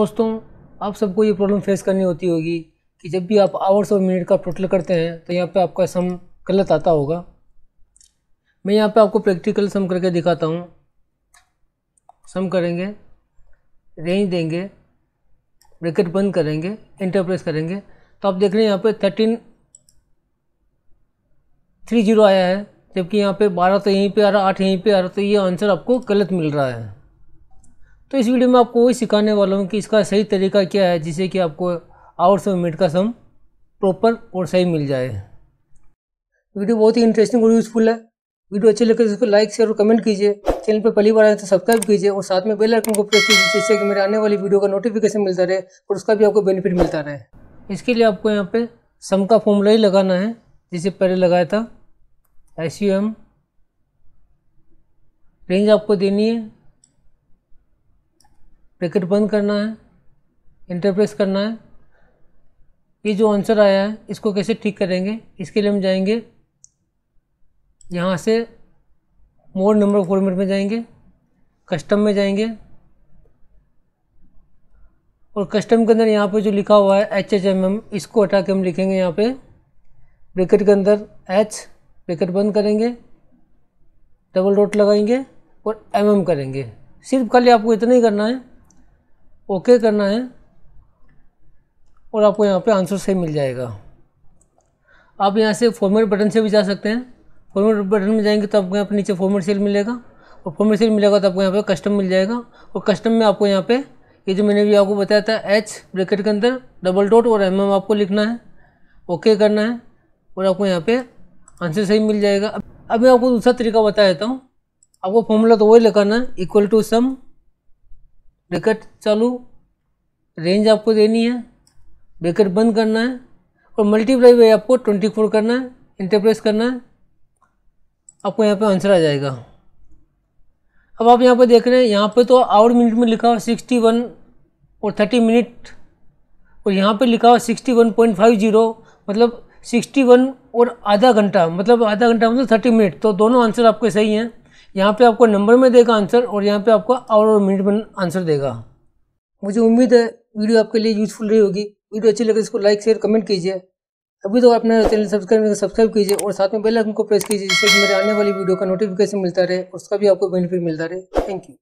दोस्तों आप सबको ये प्रॉब्लम फेस करनी होती होगी कि जब भी आप आवर्स और मिनट का टोटल करते हैं तो यहाँ पे आपका सम गलत आता होगा मैं यहाँ पे आपको प्रैक्टिकल सम करके दिखाता हूँ सम करेंगे रेंज देंगे ब्रेकेट बंद करेंगे इंटरप्रेस करेंगे तो आप देख रहे हैं यहाँ पे थर्टीन थ्री जीरो आया है जबकि यहाँ पे बारह तो यहीं पे आ रहा आठ यहीं पे आ रहा तो ये आंसर आपको गलत मिल रहा है तो इस वीडियो में आपको वही सिखाने वाला हूँ कि इसका सही तरीका क्या है जिससे कि आपको आवर्स और मिनट का सम प्रॉपर और सही मिल जाए वीडियो बहुत ही इंटरेस्टिंग और यूज़फुल है वीडियो अच्छी लगे तो इसको लाइक शेयर और कमेंट कीजिए चैनल पर पहली बार आए तो सब्सक्राइब कीजिए और साथ में बेल आइकन को प्रेस कीजिए जिससे कि मेरे आने वाली वीडियो का नोटिफिकेशन मिलता रहे और उसका भी आपको बेनिफिट मिलता रहे इसके लिए आपको यहाँ पे सम का फॉर्मूला ही लगाना है जिसे पहले लगाया था एस यू एम रेंज आपको देनी है ब्रैकेट बंद करना है इंटरप्रेस करना है ये जो आंसर आया है इसको कैसे ठीक करेंगे इसके लिए हम जाएंगे यहाँ से मोड नंबर फॉर्मेट में जाएंगे कस्टम में जाएंगे और कस्टम के अंदर यहाँ पे जो लिखा हुआ है एच एच एम एम इसको हटा के हम लिखेंगे यहाँ पे ब्रैकेट के अंदर एच ब्रैकेट बंद करेंगे डबल डॉट लगाएंगे और एम एम करेंगे सिर्फ खाली आपको इतना ही करना है ओके करना है और आपको यहाँ पे आंसर सही मिल जाएगा आप यहाँ से फॉर्मेट बटन से भी जा सकते हैं फॉर्मेट बटन में जाएंगे तो आपको यहाँ पर नीचे फॉर्मेट सेल मिलेगा और फॉर्मेट सेल मिलेगा तो आपको यहाँ पे कस्टम मिल जाएगा और कस्टम में आपको यहाँ पे ये यह जो मैंने भी आपको बताया था एच ब्रैकेट के अंदर डबल डॉट और एम mm आपको लिखना है ओके करना है और आपको यहाँ पर आंसर सही मिल जाएगा अब मैं आपको दूसरा तरीका बता देता हूँ आपको फॉर्मूला तो वही लगाना है इक्वल टू सम ब्रेकेट चालू रेंज आपको देनी है ब्रेकेट बंद करना है और मल्टीप्लाई बाई आपको ट्वेंटी फोर करना है इंटरप्रेस करना है आपको यहाँ पे आंसर आ जाएगा अब आप यहाँ पे देख रहे हैं यहाँ पे तो आवर मिनट में लिखा हुआ सिक्सटी वन और थर्टी मिनट और यहाँ पे लिखा हुआ sixty one point five zero मतलब सिक्सटी वन और आधा घंटा मतलब आधा घंटा मतलब थर्टी मिनट तो दोनों आंसर आपके सही हैं यहाँ पे आपको नंबर में देगा आंसर और यहाँ पे आपको आवर और मिनट में आंसर देगा मुझे उम्मीद है वीडियो आपके लिए यूजफुल रही होगी वीडियो अच्छी लगे तो इसको लाइक शेयर कमेंट कीजिए अभी तो अपना चैनल सब्सक्राइब करके सब्सक्राइब कीजिए और साथ में बेल आइकन को प्रेस कीजिए जिससे कि मेरे आने वाली वीडियो का नोटिफिकेशन मिलता रहे और उसका भी आपको बेनिफिट मिलता रहे थैंक यू